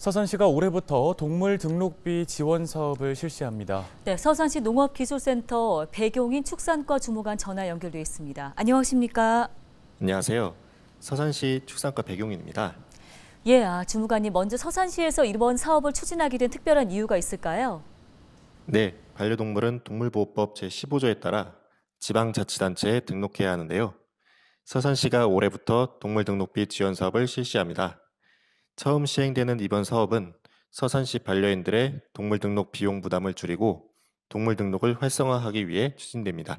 서산시가 올해부터 동물 등록비 지원 사업을 실시합니다. 네, 서산시 농업기술센터 배경인 축산과 주무관 전화 연결돼 있습니다. 안녕하십니까? 안녕하세요. 서산시 축산과 배경인입니다. 예, 아, 주무관님 먼저 서산시에서 이번 사업을 추진하게 된 특별한 이유가 있을까요? 네, 반려동물은 동물보호법 제15조에 따라 지방자치단체에 등록해야 하는데요. 서산시가 올해부터 동물 등록비 지원 사업을 실시합니다. 처음 시행되는 이번 사업은 서산시 반려인들의 동물 등록 비용 부담을 줄이고 동물 등록을 활성화하기 위해 추진됩니다.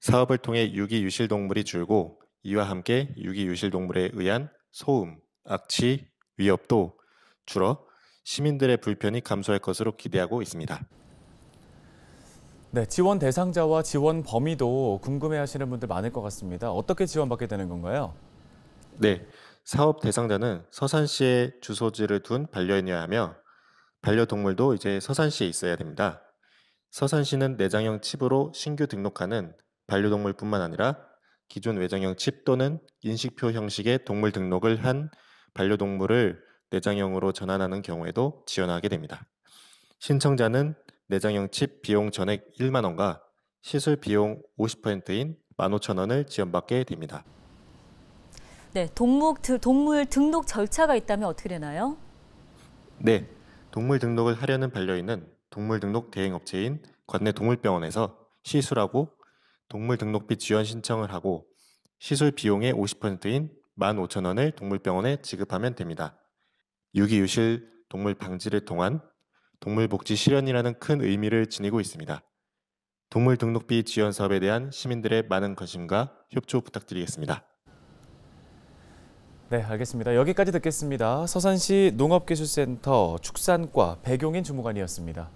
사업을 통해 유기 유실 동물이 줄고 이와 함께 유기 유실 동물에 의한 소음, 악취, 위협도 줄어 시민들의 불편이 감소할 것으로 기대하고 있습니다. 네, 지원 대상자와 지원 범위도 궁금해하시는 분들 많을 것 같습니다. 어떻게 지원받게 되는 건가요? 네, 사업 대상자는 서산시에 주소지를 둔 반려인이어야 하며 반려동물도 이제 서산시에 있어야 됩니다. 서산시는 내장형 칩으로 신규 등록하는 반려동물뿐만 아니라 기존 외장형 칩 또는 인식표 형식의 동물 등록을 한 반려동물을 내장형으로 전환하는 경우에도 지원하게 됩니다. 신청자는 내장형 칩 비용 전액 1만 원과 시술 비용 50%인 15,000원을 지원받게 됩니다. 네, 동물, 동물 등록 절차가 있다면 어떻게 되나요? 네, 동물 등록을 하려는 반려인은 동물 등록 대행업체인 관내 동물병원에서 시술하고 동물 등록비 지원 신청을 하고 시술 비용의 50%인 15,000원을 동물병원에 지급하면 됩니다. 유기유실 동물 방지를 통한 동물복지 실현이라는 큰 의미를 지니고 있습니다. 동물 등록비 지원 사업에 대한 시민들의 많은 관심과 협조 부탁드리겠습니다. 네, 알겠습니다. 여기까지 듣겠습니다. 서산시 농업기술센터 축산과 배경인 주무관이었습니다.